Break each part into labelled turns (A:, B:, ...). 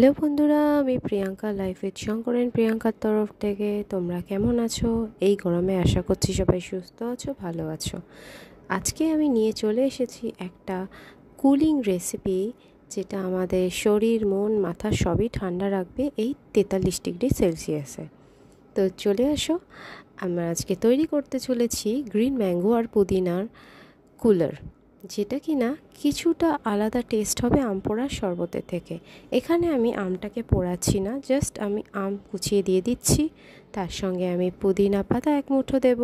A: Hello বন্ধুরা আমি Priyanka life with শঙ্করেন প্রিয়াঙ্কার তরফ থেকে তোমরা কেমন আছো এই গরমে আশা করছি সবাই সুস্থ আছো ভালো আছো আজকে আমি নিয়ে চলে এসেছি একটা কুলিং রেসিপি যেটা আমাদের শরীর মন মাথা সবই ঠান্ডা রাখবে এই তেতাল্লিশ ডিগ্রি সেলসিয়াসে তো চলে আসো আমরা আজকে তৈরি করতে চলেছি গ্রিন ম্যাঙ্গো আর পুদিনার কুলার যেটা কি না কিছুটা আলাদা টেস্ট হবে আম পোড়ার শরবতের থেকে এখানে আমি আমটাকে পোড়াচ্ছি না জাস্ট আমি আম কুচিয়ে দিয়ে দিচ্ছি তার সঙ্গে আমি পুদিনা পাতা এক মুঠো দেব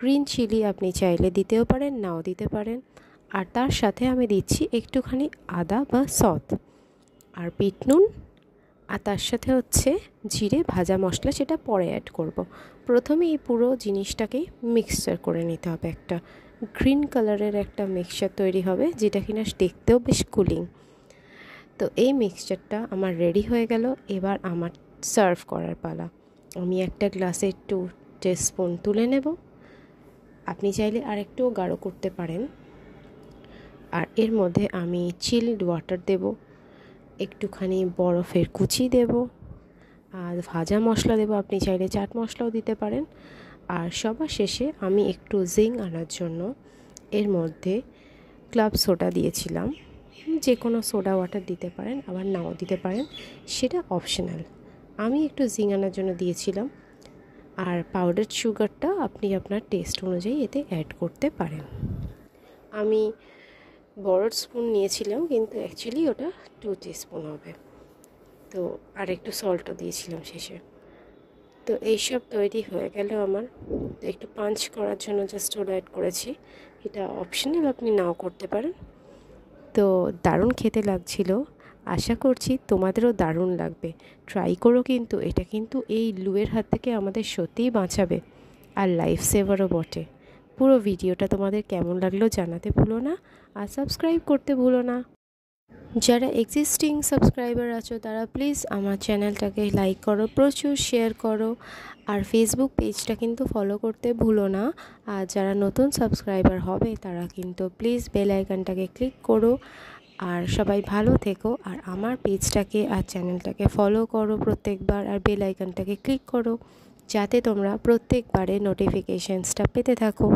A: গ্রিন চিলি আপনি চাইলে দিতেও পারেন নাও দিতে পারেন আর তার সাথে আমি দিচ্ছি একটুখানি আদা বা সত আর পিটনুন নুন আর তার সাথে হচ্ছে জিরে ভাজা মশলা সেটা পরে অ্যাড করব। প্রথমে এই পুরো জিনিসটাকে মিক্সচার করে নিতে হবে একটা গ্রিন কালারের একটা মিক্সচার তৈরি হবে যেটা কিনা দেখতেও বেশ কুলিং তো এই মিক্সচারটা আমার রেডি হয়ে গেল এবার আমার সার্ভ করার পালা আমি একটা গ্লাসে একটু স্পুন তুলে নেব আপনি চাইলে আর একটুও গাঢ় করতে পারেন আর এর মধ্যে আমি চিল্ড ওয়াটার দেব একটুখানি বরফের কুচি দেব আর ভাজা মশলা দেব আপনি চাইলে চাট মশলাও দিতে পারেন আর সবার শেষে আমি একটু জিং আনার জন্য এর মধ্যে ক্লাব সোডা দিয়েছিলাম যে কোনো সোডা ওয়াটার দিতে পারেন আবার নাও দিতে পারেন সেটা অপশনাল আমি একটু জিং আনার জন্য দিয়েছিলাম আর পাউডার সুগারটা আপনি আপনার টেস্ট অনুযায়ী এতে অ্যাড করতে পারেন আমি বড় স্পুন নিয়েছিলাম কিন্তু অ্যাকচুয়ালি ওটা টু স্পুন হবে তো আর একটু সল্টও দিয়েছিলাম শেষে তো এইসব তৈরি হয়ে গেল আমার একটু পাঞ্চ করার জন্য জাস্ট ওটা অ্যাড করেছি এটা অপশনাল আপনি নাও করতে পারেন তো দারুণ খেতে লাগছিল আশা করছি তোমাদেরও দারুণ লাগবে ট্রাই করো কিন্তু এটা কিন্তু এই লুয়ের হাত থেকে আমাদের সত্যিই বাঁচাবে আর লাইফ সেভারও বটে পুরো ভিডিওটা তোমাদের কেমন লাগলো জানাতে ভুলো না আর সাবস্ক্রাইব করতে ভুলো না যারা এক্সিস্টিং সাবস্ক্রাইবার আছো তারা প্লিজ আমার চ্যানেলটাকে লাইক করো প্রচুর শেয়ার করো আর ফেসবুক পেজটা কিন্তু ফলো করতে ভুলো না আর যারা নতুন সাবস্ক্রাইবার হবে তারা কিন্তু প্লিজ বেল আইকনটাকে ক্লিক করো আর সবাই ভালো থেকো আর আমার পেজটাকে আর চ্যানেলটাকে ফলো করো প্রত্যেকবার আর বেল আইকনটাকে ক্লিক করো যাতে তোমরা প্রত্যেকবারে নোটিফিকেশানসটা পেতে থাকো